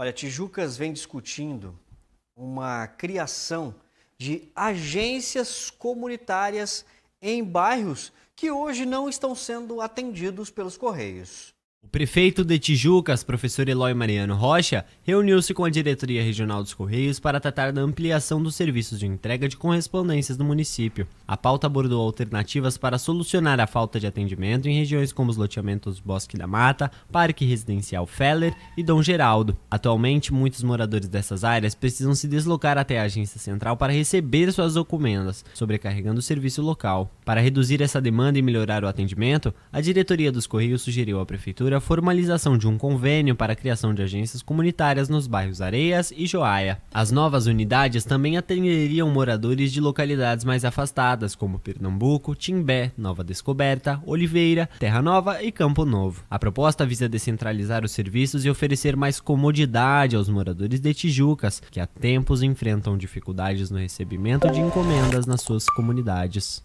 Olha, Tijucas vem discutindo uma criação de agências comunitárias em bairros que hoje não estão sendo atendidos pelos Correios. O prefeito de Tijucas, professor Eloy Mariano Rocha, reuniu-se com a diretoria regional dos Correios para tratar da ampliação dos serviços de entrega de correspondências no município. A pauta abordou alternativas para solucionar a falta de atendimento em regiões como os loteamentos Bosque da Mata, Parque Residencial Feller e Dom Geraldo. Atualmente, muitos moradores dessas áreas precisam se deslocar até a agência central para receber suas documentas, sobrecarregando o serviço local. Para reduzir essa demanda e melhorar o atendimento, a diretoria dos Correios sugeriu à prefeitura a formalização de um convênio para a criação de agências comunitárias nos bairros Areias e Joaia. As novas unidades também atenderiam moradores de localidades mais afastadas, como Pernambuco, Timbé, Nova Descoberta, Oliveira, Terra Nova e Campo Novo. A proposta visa descentralizar os serviços e oferecer mais comodidade aos moradores de Tijucas, que há tempos enfrentam dificuldades no recebimento de encomendas nas suas comunidades.